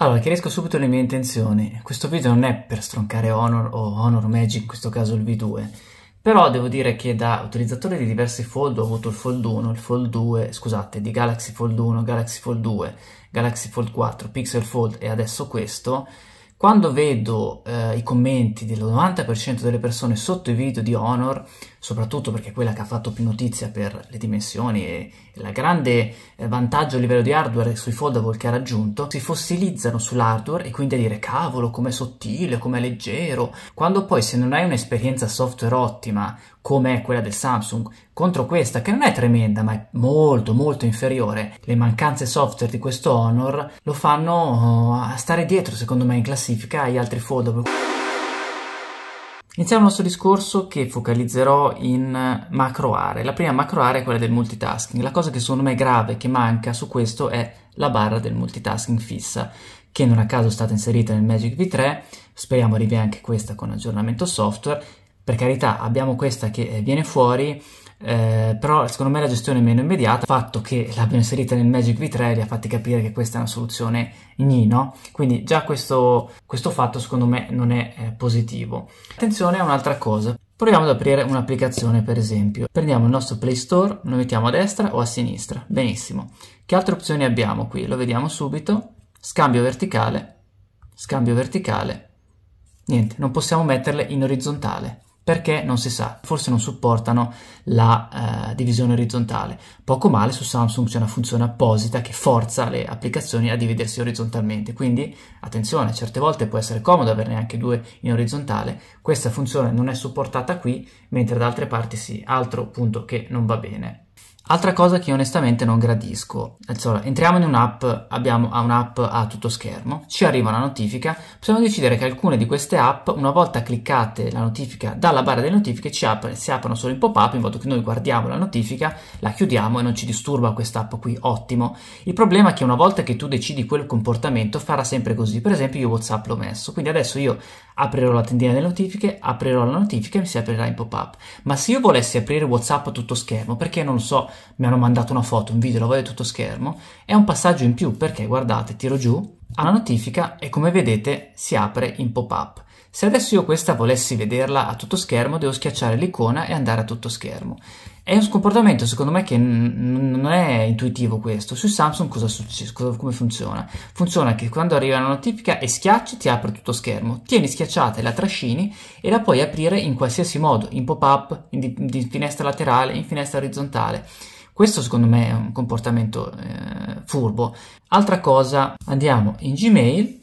Allora, chiarisco subito le mie intenzioni. Questo video non è per stroncare Honor o Honor Magic, in questo caso il V2. Però devo dire che da utilizzatore di diversi fold ho avuto il Fold 1, il Fold 2, scusate, di Galaxy Fold 1, Galaxy Fold 2, Galaxy Fold 4, Pixel Fold e adesso questo quando vedo eh, i commenti del 90% delle persone sotto i video di Honor soprattutto perché è quella che ha fatto più notizia per le dimensioni e, e la grande eh, vantaggio a livello di hardware sui foldable che ha raggiunto, si fossilizzano sull'hardware e quindi a dire cavolo com'è sottile, com'è leggero, quando poi se non hai un'esperienza software ottima come quella del Samsung contro questa che non è tremenda ma è molto molto inferiore, le mancanze software di questo Honor lo fanno eh, a stare dietro secondo me in classifica agli altri foldable. Iniziamo il nostro discorso che focalizzerò in macro aree. La prima macro area è quella del multitasking. La cosa che secondo me è grave, che manca su questo, è la barra del multitasking fissa, che non a caso è stata inserita nel Magic V3. Speriamo arrivi anche questa con aggiornamento software. Per carità, abbiamo questa che eh, viene fuori, eh, però secondo me la gestione è meno immediata, il fatto che l'abbiano inserita nel Magic V3 li ha fatti capire che questa è una soluzione gni, no? Quindi già questo, questo, fatto secondo me non è eh, positivo. Attenzione a un'altra cosa, proviamo ad aprire un'applicazione per esempio, prendiamo il nostro Play Store, lo mettiamo a destra o a sinistra, benissimo. Che altre opzioni abbiamo qui? Lo vediamo subito, scambio verticale, scambio verticale, niente, non possiamo metterle in orizzontale perché non si sa, forse non supportano la eh, divisione orizzontale. Poco male, su Samsung c'è una funzione apposita che forza le applicazioni a dividersi orizzontalmente, quindi attenzione, certe volte può essere comodo averne anche due in orizzontale, questa funzione non è supportata qui, mentre da altre parti sì, altro punto che non va bene. Altra cosa che onestamente non gradisco, allora entriamo in un'app, abbiamo un'app a tutto schermo, ci arriva una notifica, possiamo decidere che alcune di queste app una volta cliccate la notifica dalla barra delle notifiche ci apre, si aprono solo in pop-up in modo che noi guardiamo la notifica, la chiudiamo e non ci disturba questa app qui, ottimo. Il problema è che una volta che tu decidi quel comportamento farà sempre così, per esempio io Whatsapp l'ho messo, quindi adesso io aprirò la tendina delle notifiche, aprirò la notifica e mi si aprirà in pop-up, ma se io volessi aprire Whatsapp a tutto schermo, perché non so mi hanno mandato una foto, un video, la voglio tutto schermo, è un passaggio in più perché guardate, tiro giù, alla notifica e come vedete si apre in pop-up. Se adesso io questa volessi vederla a tutto schermo, devo schiacciare l'icona e andare a tutto schermo. È un comportamento secondo me che non è intuitivo questo. Su Samsung cosa succede? come funziona? Funziona che quando arriva una notifica e schiacci ti apre tutto schermo. Tieni schiacciata e la trascini e la puoi aprire in qualsiasi modo, in pop-up, in, in, finestra laterale, in finestra orizzontale. Questo secondo me è un comportamento eh, furbo. Altra cosa, andiamo in Gmail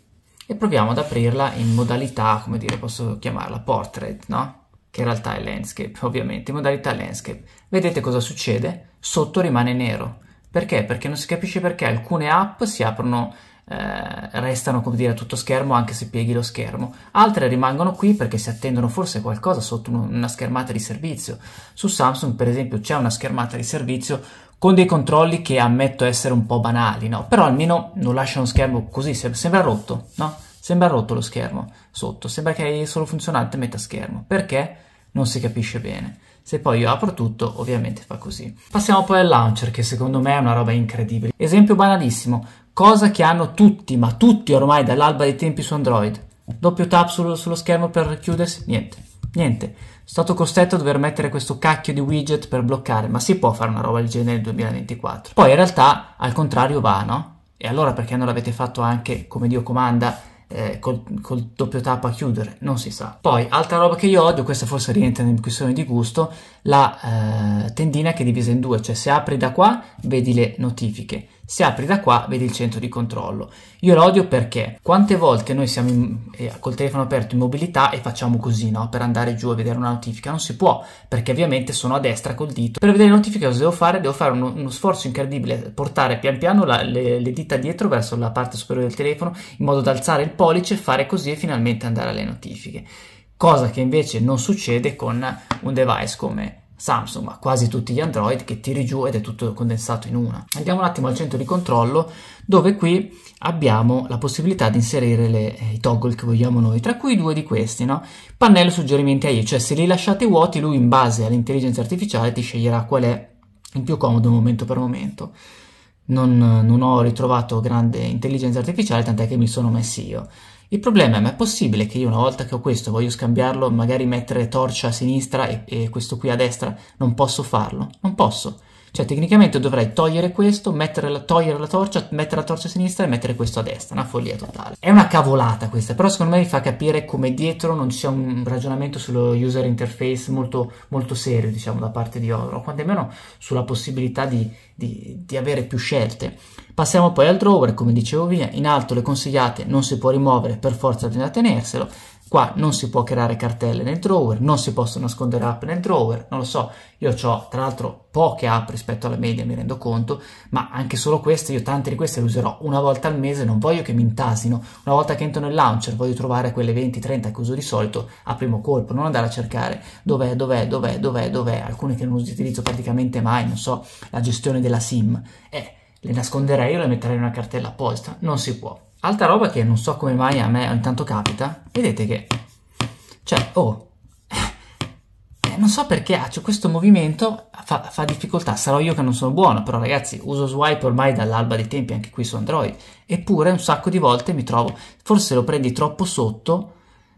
e proviamo ad aprirla in modalità, come dire, posso chiamarla portrait, no? Che in realtà è landscape, ovviamente, in modalità landscape. Vedete cosa succede? Sotto rimane nero. Perché? Perché non si capisce perché alcune app si aprono, eh, restano come dire a tutto schermo anche se pieghi lo schermo, altre rimangono qui perché si attendono forse qualcosa sotto una schermata di servizio. Su Samsung, per esempio, c'è una schermata di servizio con dei controlli che ammetto essere un po' banali, no? Però almeno non lascia uno schermo così, sembra rotto, no? Sembra rotto lo schermo sotto, sembra che hai solo funzionante metà schermo. Perché? Non si capisce bene. Se poi io apro tutto, ovviamente fa così. Passiamo poi al launcher, che secondo me è una roba incredibile. Esempio banalissimo, cosa che hanno tutti, ma tutti ormai dall'alba dei tempi su Android. Doppio tap sullo, sullo schermo per chiudersi, niente, niente. Stato costretto a dover mettere questo cacchio di widget per bloccare, ma si può fare una roba del genere nel 2024. Poi in realtà al contrario va, no? E allora perché non l'avete fatto anche, come Dio comanda, eh, col, col, doppio tappo a chiudere, non si sa. Poi, altra roba che io odio, questa forse rientra in questione di gusto, la eh, tendina che è divisa in due, cioè se apri da qua vedi le notifiche, se apri da qua vedi il centro di controllo. Io lo odio perché quante volte noi siamo in, eh, col telefono aperto in mobilità e facciamo così, no? Per andare giù a vedere una notifica. Non si può, perché ovviamente sono a destra col dito. Per vedere le notifiche cosa devo fare? Devo fare uno, uno sforzo incredibile, portare pian piano la, le, le dita dietro verso la parte superiore del telefono in modo da alzare il pollice, fare così e finalmente andare alle notifiche cosa che invece non succede con un device come Samsung, ma quasi tutti gli Android, che tiri giù ed è tutto condensato in una. Andiamo un attimo al centro di controllo, dove qui abbiamo la possibilità di inserire le, eh, i toggle che vogliamo noi, tra cui due di questi, no? Pannello suggerimenti AI, cioè se li lasciate vuoti, lui in base all'intelligenza artificiale ti sceglierà qual è il più comodo momento per momento. Non, non ho ritrovato grande intelligenza artificiale, tant'è che mi sono messi io. Il problema è, ma è possibile che io una volta che ho questo voglio scambiarlo, magari mettere torcia a sinistra e, e questo qui a destra? Non posso farlo? Non posso. Cioè tecnicamente dovrei togliere questo, la, togliere la torcia, mettere la torcia a sinistra e mettere questo a destra, una follia totale. È una cavolata questa, però secondo me mi fa capire come dietro non c'è un ragionamento sullo user interface molto, molto serio, diciamo, da parte di Oro, quantomeno sulla possibilità di, di, di avere più scelte. Passiamo poi al drawer, come dicevo via, in alto le consigliate non si può rimuovere, per forza bisogna tenerselo, Qua non si può creare cartelle nel drawer, non si possono nascondere app nel drawer, non lo so, io ho tra l'altro poche app rispetto alla media, mi rendo conto, ma anche solo queste, io tante di queste le userò una volta al mese, non voglio che mi intasino, una volta che entro nel launcher voglio trovare quelle 20-30 che uso di solito a primo colpo, non andare a cercare dov'è, dov'è, dov'è, dov'è, dov'è, alcune che non utilizzo praticamente mai, non so, la gestione della SIM, eh, le nasconderei o le metterei in una cartella apposta, non si può. Altra roba che non so come mai a me ogni tanto capita, vedete che, cioè, oh, eh, non so perché cioè, questo movimento fa, fa, difficoltà, sarò io che non sono buono, però ragazzi uso swipe ormai dall'alba dei tempi anche qui su Android, eppure un sacco di volte mi trovo, forse lo prendi troppo sotto,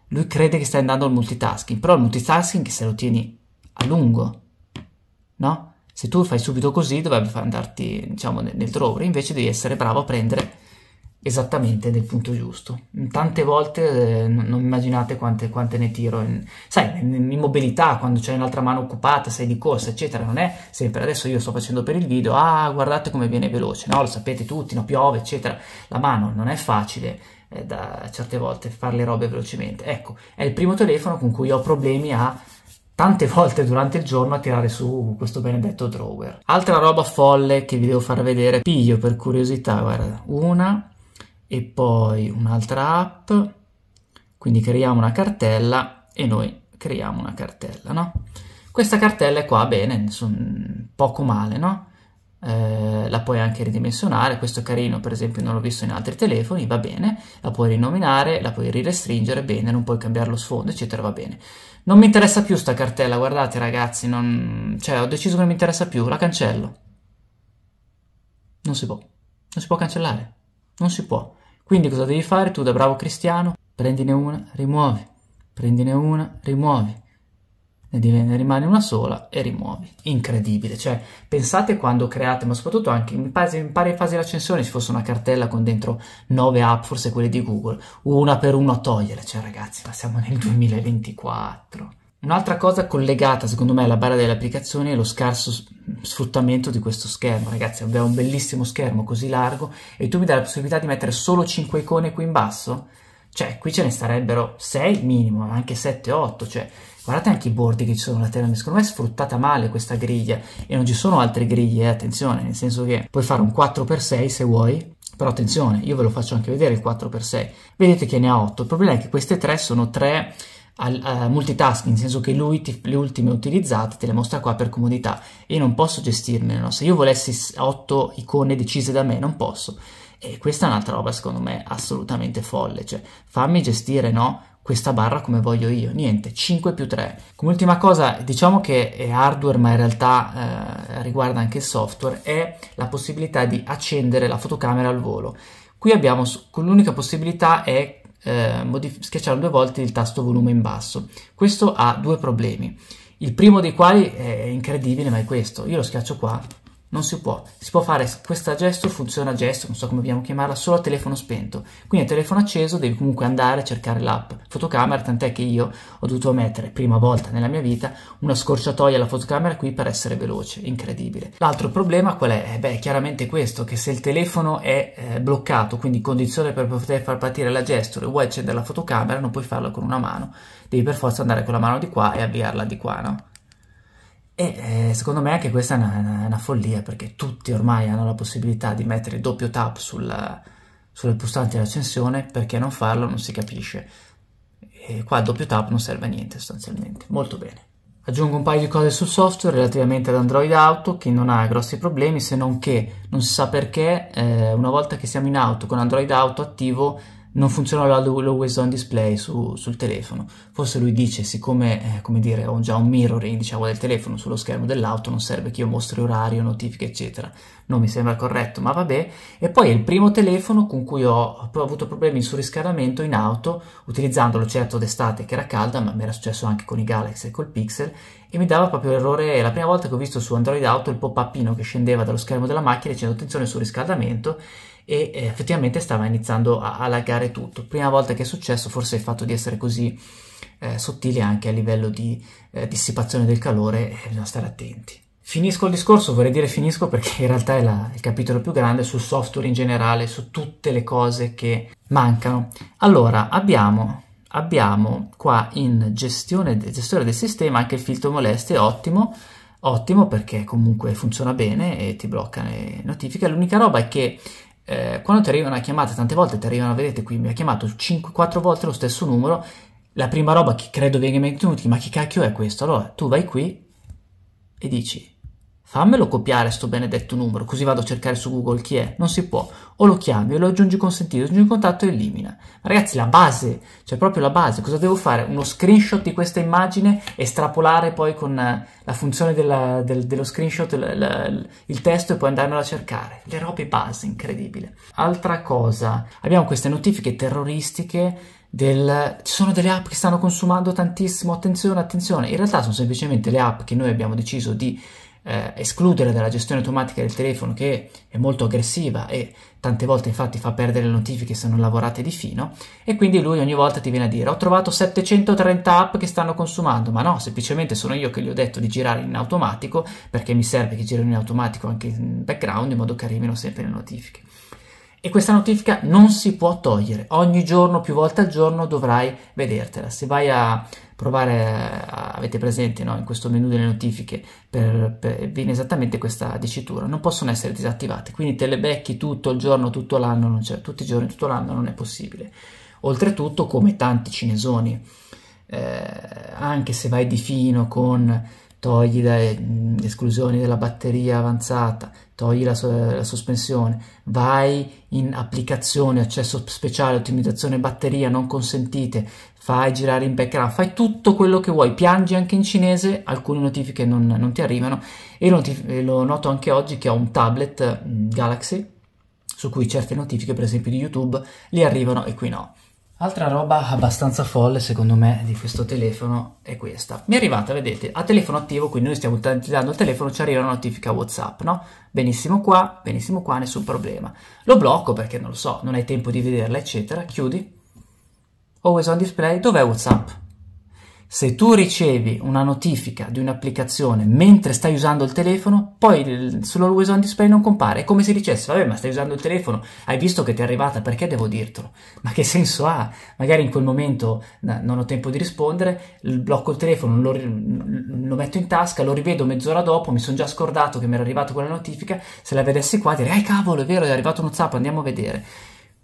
lui crede che stai andando al multitasking, però il multitasking se lo tieni a lungo, no? Se tu fai subito così dovrebbe andarti diciamo nel, nel drawer, invece devi essere bravo a prendere esattamente nel punto giusto. Tante volte eh, non immaginate quante, quante ne tiro, in, sai, in, mobilità, quando c'è un'altra mano occupata, sei di corsa, eccetera, non è sempre, adesso io sto facendo per il video, ah, guardate come viene veloce, no, lo sapete tutti, no, piove, eccetera, la mano non è facile, eh, da certe volte fare le robe velocemente. Ecco, è il primo telefono con cui ho problemi a tante volte durante il giorno a tirare su questo benedetto drawer. Altra roba folle che vi devo far vedere, piglio per curiosità, guarda, una, e poi un'altra app, quindi creiamo una cartella e noi creiamo una cartella, no? Questa cartella è qua, bene, poco male, no? Eh, la puoi anche ridimensionare, questo è carino, per esempio non l'ho visto in altri telefoni, va bene, la puoi rinominare, la puoi rirestringere, bene, non puoi cambiare lo sfondo, eccetera, va bene. Non mi interessa più sta cartella, guardate ragazzi, non... cioè ho deciso che non mi interessa più, la cancello. Non si può, non si può cancellare, non si può. Quindi cosa devi fare tu da bravo cristiano? Prendine una, rimuovi, prendine una, rimuovi. Ne, divenne, ne rimane una sola e rimuovi. Incredibile, cioè pensate quando create, ma soprattutto anche in pare, in pare fase di accensione ci fosse una cartella con dentro 9 app, forse quelle di Google, una per una a togliere, cioè ragazzi, ma siamo nel 2024. Un'altra cosa collegata secondo me alla barra delle applicazioni è lo scarso sfruttamento di questo schermo ragazzi abbiamo un bellissimo schermo così largo e tu mi dai la possibilità di mettere solo 5 icone qui in basso cioè qui ce ne starebbero 6 minimo ma anche 7 8 cioè guardate anche i bordi che ci sono lateralmente secondo me è sfruttata male questa griglia e non ci sono altre griglie eh, attenzione nel senso che puoi fare un 4x6 se vuoi però attenzione io ve lo faccio anche vedere il 4x6 vedete che ne ha 8 il problema è che queste 3 sono tre al, a multitasking, nel senso che lui ti, le ultime utilizzate te le mostra qua per comodità io non posso gestirmene, no? se io volessi 8 icone decise da me non posso. E questa è un'altra roba secondo me assolutamente folle, cioè fammi gestire no, questa barra come voglio io, niente, 5 più 3. Come ultima cosa, diciamo che è hardware ma in realtà eh, riguarda anche il software, è la possibilità di accendere la fotocamera al volo. Qui abbiamo l'unica possibilità è eh, schiacciare due volte il tasto volume in basso. Questo ha due problemi, il primo dei quali è incredibile ma è questo, io lo schiaccio qua non si può. Si può fare questa gesto, funziona gesto, non so come vogliamo chiamarla, solo a telefono spento. Quindi a telefono acceso devi comunque andare a cercare l'app fotocamera, tant'è che io ho dovuto mettere, prima volta nella mia vita, una scorciatoia alla fotocamera qui per essere veloce, incredibile. L'altro problema qual è? Eh beh, chiaramente questo, che se il telefono è eh, bloccato, quindi condizione per poter far partire la gesto e vuoi accendere la fotocamera, non puoi farlo con una mano, devi per forza andare con la mano di qua e avviarla di qua, no? E eh, secondo me anche questa è una, una, una, follia perché tutti ormai hanno la possibilità di mettere doppio tap sul, sul pulsante di accensione, perché non farlo non si capisce. E qua doppio tap non serve a niente sostanzialmente, molto bene. Aggiungo un paio di cose sul software relativamente ad Android Auto che non ha grossi problemi se non che non si sa perché eh, una volta che siamo in auto con Android Auto attivo non funziona l'always on display su, sul telefono. Forse lui dice, siccome eh, come dire, ho già un mirroring diciamo, ah, del telefono sullo schermo dell'auto, non serve che io mostri orario, notifiche, eccetera. Non mi sembra corretto, ma vabbè. E poi è il primo telefono con cui ho, ho avuto problemi sul riscaldamento in auto, utilizzandolo certo d'estate che era calda, ma mi era successo anche con i Galaxy e col Pixel, e mi dava proprio l'errore, la prima volta che ho visto su Android Auto il pop-upino che scendeva dallo schermo della macchina dicendo attenzione sul riscaldamento, e eh, effettivamente stava iniziando a, a laggare tutto. Prima volta che è successo forse il fatto di essere così eh, sottili anche a livello di eh, dissipazione del calore, eh, bisogna stare attenti. Finisco il discorso, vorrei dire finisco perché in realtà è la, il capitolo più grande sul software in generale, su tutte le cose che mancano. Allora, abbiamo, abbiamo qua in gestione, gestore del sistema anche il filtro moleste, ottimo, ottimo perché comunque funziona bene e ti blocca le notifiche. L'unica roba è che eh, quando ti arriva una chiamata, tante volte ti arrivano, vedete qui, mi ha chiamato 5, 4 volte lo stesso numero, la prima roba che credo venga in mente, ma che cacchio è questo? Allora tu vai qui e dici Fammelo copiare sto benedetto numero, così vado a cercare su Google chi è. Non si può. O lo chiami o lo aggiungi consentito, aggiungi un contatto e elimina. Ragazzi, la base, cioè proprio la base. Cosa devo fare? Uno screenshot di questa immagine, estrapolare poi con eh, la funzione della, del, dello screenshot il, il, il testo e poi andarmelo a cercare. Le robe base, incredibile. Altra cosa, abbiamo queste notifiche terroristiche del... ci sono delle app che stanno consumando tantissimo, attenzione, attenzione, in realtà sono semplicemente le app che noi abbiamo deciso di eh, escludere dalla gestione automatica del telefono che è molto aggressiva e tante volte infatti fa perdere le notifiche se non lavorate di fino e quindi lui ogni volta ti viene a dire ho trovato 730 app che stanno consumando ma no semplicemente sono io che gli ho detto di girare in automatico perché mi serve che girino in automatico anche in background in modo che arrivino sempre le notifiche e questa notifica non si può togliere. Ogni giorno, più volte al giorno, dovrai vedertela. Se vai a provare, a, avete presente no? in questo menu delle notifiche, per, per, viene esattamente questa dicitura. Non possono essere disattivate, quindi te le becchi tutto il giorno, tutto l'anno, non c'è, tutti i giorni, tutto l'anno non è possibile. Oltretutto, come tanti cinesoni, eh, anche se vai di fino con togli le mm, esclusioni della batteria avanzata, togli la, la sospensione, vai in applicazione, accesso speciale, ottimizzazione batteria non consentite, fai girare in background, fai tutto quello che vuoi, piangi anche in cinese, alcune notifiche non, non ti arrivano e lo, lo noto anche oggi che ho un tablet mm, Galaxy su cui certe notifiche, per esempio di YouTube, li arrivano e qui no. Altra roba abbastanza folle secondo me di questo telefono è questa. Mi è arrivata, vedete, a telefono attivo, quindi noi stiamo utilizzando il telefono, ci arriva una notifica WhatsApp, no? Benissimo qua, benissimo qua, nessun problema. Lo blocco perché non lo so, non hai tempo di vederla, eccetera. Chiudi. Always on display, dov'è WhatsApp? Se tu ricevi una notifica di un'applicazione mentre stai usando il telefono, poi sull'always on display non compare. È come se dicesse, vabbè, ma stai usando il telefono, hai visto che ti è arrivata, perché devo dirtelo? Ma che senso ha? Magari in quel momento non ho tempo di rispondere, blocco il telefono, lo, lo metto in tasca, lo rivedo mezz'ora dopo, mi sono già scordato che mi era arrivata quella notifica, se la vedessi qua direi, ah cavolo, è vero, è arrivato uno zap, andiamo a vedere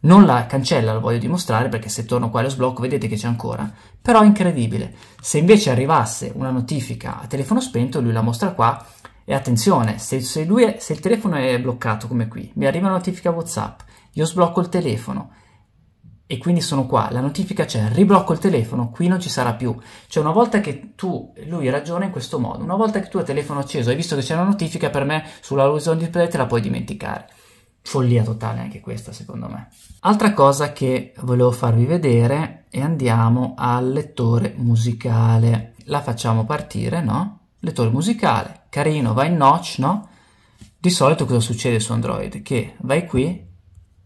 non la cancella, lo voglio dimostrare perché se torno qua e lo sblocco vedete che c'è ancora, però è incredibile. Se invece arrivasse una notifica a telefono spento, lui la mostra qua e attenzione, se, se, è, se il telefono è bloccato come qui, mi arriva una notifica WhatsApp, io sblocco il telefono e quindi sono qua, la notifica c'è, riblocco il telefono, qui non ci sarà più. Cioè una volta che tu, lui ragiona in questo modo, una volta che tu hai il telefono acceso, hai visto che c'è una notifica per me sulla Luzon Display te la puoi dimenticare. Follia totale anche questa secondo me. Altra cosa che volevo farvi vedere e andiamo al lettore musicale. La facciamo partire, no? Lettore musicale, carino, va in notch, no? Di solito cosa succede su Android? Che vai qui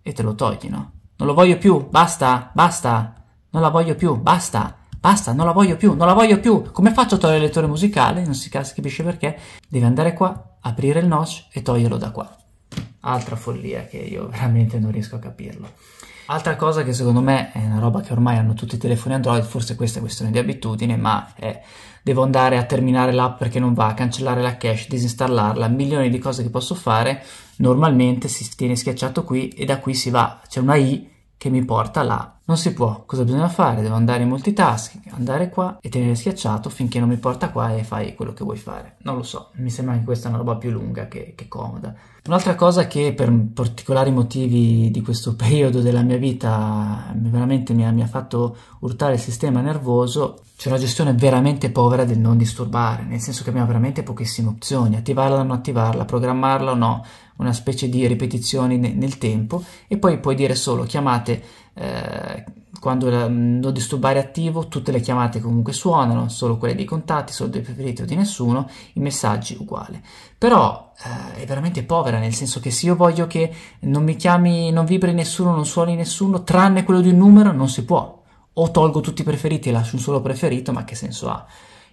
e te lo togli, no? Non lo voglio più, basta, basta, non la voglio più, basta, basta, non la voglio più, non la voglio più. Come faccio a togliere il lettore musicale? Non si capisce perché. Devi andare qua, aprire il notch e toglierlo da qua. Altra follia che io veramente non riesco a capirlo. Altra cosa che secondo me è una roba che ormai hanno tutti i telefoni Android, forse questa è questione di abitudine, ma è devo andare a terminare l'app perché non va, cancellare la cache, disinstallarla, milioni di cose che posso fare, normalmente si tiene schiacciato qui e da qui si va, c'è una I che mi porta là non si può, cosa bisogna fare? Devo andare in multitasking, andare qua e tenere schiacciato finché non mi porta qua e fai quello che vuoi fare. Non lo so, mi sembra che questa è una roba più lunga che, che comoda. Un'altra cosa che per particolari motivi di questo periodo della mia vita veramente mi ha, mi ha fatto urtare il sistema nervoso, c'è una gestione veramente povera del non disturbare, nel senso che abbiamo veramente pochissime opzioni, attivarla o non attivarla, programmarla o no, una specie di ripetizioni nel tempo e poi puoi dire solo chiamate eh, quando la, non mm, disturbare è attivo, tutte le chiamate comunque suonano, solo quelle dei contatti, solo dei preferiti o di nessuno, i messaggi uguali. Però eh, è veramente povera, nel senso che se io voglio che non mi chiami, non vibri nessuno, non suoni nessuno, tranne quello di un numero, non si può. O tolgo tutti i preferiti e lascio un solo preferito, ma che senso ha?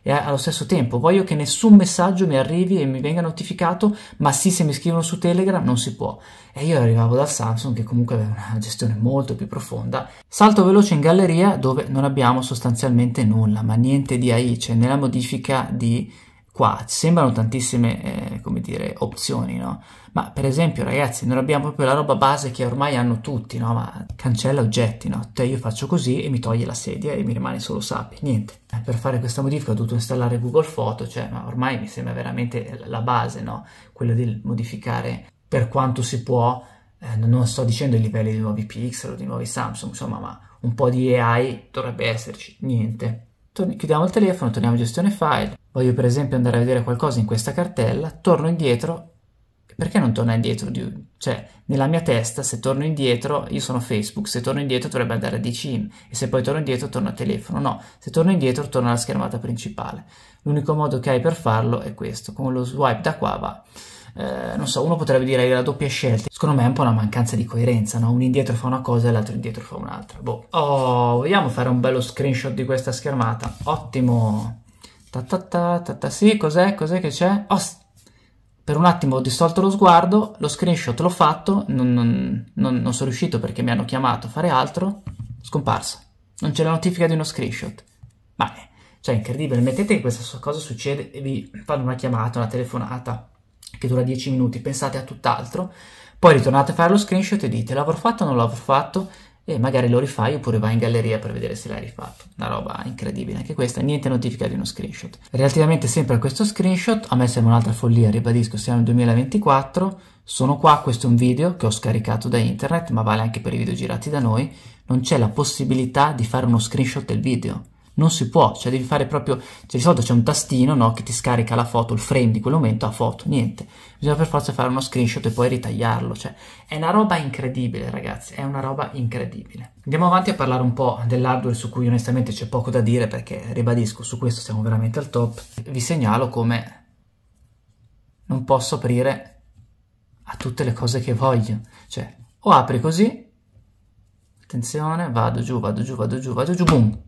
e allo stesso tempo voglio che nessun messaggio mi arrivi e mi venga notificato, ma sì se mi scrivono su Telegram non si può. E io arrivavo dal Samsung che comunque aveva una gestione molto più profonda. Salto veloce in galleria dove non abbiamo sostanzialmente nulla, ma niente di AI, cioè nella modifica di qua sembrano tantissime, eh, come dire, opzioni, no? Ma per esempio, ragazzi, non abbiamo proprio la roba base che ormai hanno tutti, no? Ma cancella oggetti, no? Te io faccio così e mi toglie la sedia e mi rimane solo sabbia, niente. Eh, per fare questa modifica ho dovuto installare Google Photo, cioè, ma ormai mi sembra veramente la base, no? Quella di modificare per quanto si può, eh, non sto dicendo i livelli di nuovi pixel o di nuovi Samsung, insomma, ma un po' di AI dovrebbe esserci, niente chiudiamo il telefono, torniamo a gestione file, voglio per esempio andare a vedere qualcosa in questa cartella, torno indietro, perché non torna indietro? Cioè, nella mia testa, se torno indietro, io sono Facebook, se torno indietro dovrebbe andare a DCIM, e se poi torno indietro torno a telefono, no, se torno indietro torno alla schermata principale. L'unico modo che hai per farlo è questo, con lo swipe da qua va. Eh, non so, uno potrebbe dire la doppia scelta. Secondo me è un po' una mancanza di coerenza, no? Un indietro fa una cosa e l'altro indietro fa un'altra. Boh. Oh, vogliamo fare un bello screenshot di questa schermata. Ottimo. Ta ta ta ta, ta. Sì, cos'è? Cos'è che c'è? Oh, per un attimo ho distolto lo sguardo, lo screenshot l'ho fatto, non, non, non, non sono riuscito perché mi hanno chiamato a fare altro, scomparsa. Non c'è la notifica di uno screenshot. Vabbè, cioè incredibile, mettete che questa cosa succede e vi fanno una chiamata, una telefonata che dura 10 minuti, pensate a tutt'altro, poi ritornate a fare lo screenshot e dite l'avrò fatto o non l'avrò fatto e magari lo rifai oppure vai in galleria per vedere se l'hai rifatto. Una roba incredibile, anche questa, niente notifica di uno screenshot. Relativamente sempre a questo screenshot, a me sembra un'altra follia, ribadisco, siamo nel 2024, sono qua, questo è un video che ho scaricato da internet, ma vale anche per i video girati da noi, non c'è la possibilità di fare uno screenshot del video non si può, cioè devi fare proprio, cioè di solito c'è un tastino no, che ti scarica la foto, il frame di quel momento a foto, niente, bisogna per forza fare uno screenshot e poi ritagliarlo, cioè è una roba incredibile ragazzi, è una roba incredibile. Andiamo avanti a parlare un po' dell'hardware su cui onestamente c'è poco da dire perché ribadisco, su questo siamo veramente al top, vi segnalo come non posso aprire a tutte le cose che voglio, cioè o apri così, attenzione, vado giù, vado giù, vado giù, vado giù, boom,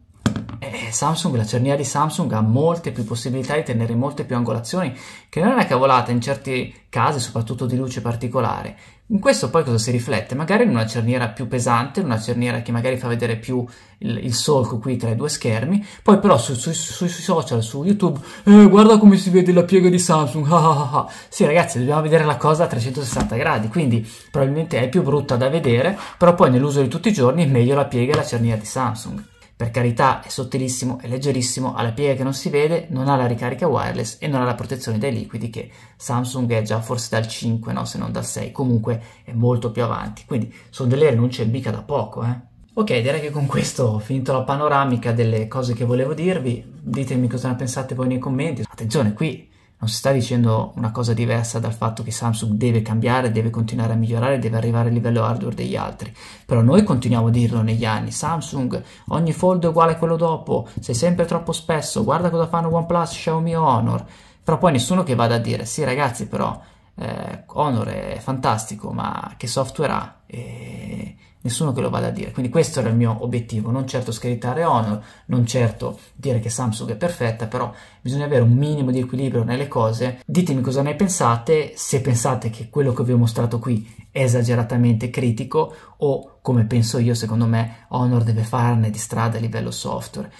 eh, Samsung, la cerniera di Samsung ha molte più possibilità di tenere molte più angolazioni, che non è una cavolata in certi casi, soprattutto di luce particolare. In questo poi cosa si riflette? Magari in una cerniera più pesante, in una cerniera che magari fa vedere più il, il solco qui tra i due schermi, poi però su, su, su, sui social, su YouTube, eh, guarda come si vede la piega di Samsung, ah, ah, ah. sì ragazzi dobbiamo vedere la cosa a 360 gradi, quindi probabilmente è più brutta da vedere, però poi nell'uso di tutti i giorni è meglio la piega e la cerniera di Samsung. Per carità è sottilissimo, è leggerissimo, ha la piega che non si vede, non ha la ricarica wireless e non ha la protezione dai liquidi che Samsung è già forse dal 5, no? se non dal 6, comunque è molto più avanti. Quindi sono delle rinunce mica da poco, eh. Ok, direi che con questo ho finito la panoramica delle cose che volevo dirvi. Ditemi cosa ne pensate voi nei commenti. Attenzione, qui non si sta dicendo una cosa diversa dal fatto che Samsung deve cambiare, deve continuare a migliorare, deve arrivare al livello hardware degli altri, però noi continuiamo a dirlo negli anni, Samsung ogni fold è uguale a quello dopo, sei sempre troppo spesso, guarda cosa fanno OnePlus, Xiaomi Honor, però poi nessuno che vada a dire sì ragazzi però eh, Honor è fantastico, ma che software ha? E eh, nessuno che lo vada a dire. Quindi questo era il mio obiettivo, non certo screditare Honor, non certo dire che Samsung è perfetta, però bisogna avere un minimo di equilibrio nelle cose. Ditemi cosa ne pensate, se pensate che quello che vi ho mostrato qui è esageratamente critico o come penso io, secondo me Honor deve farne di strada a livello software.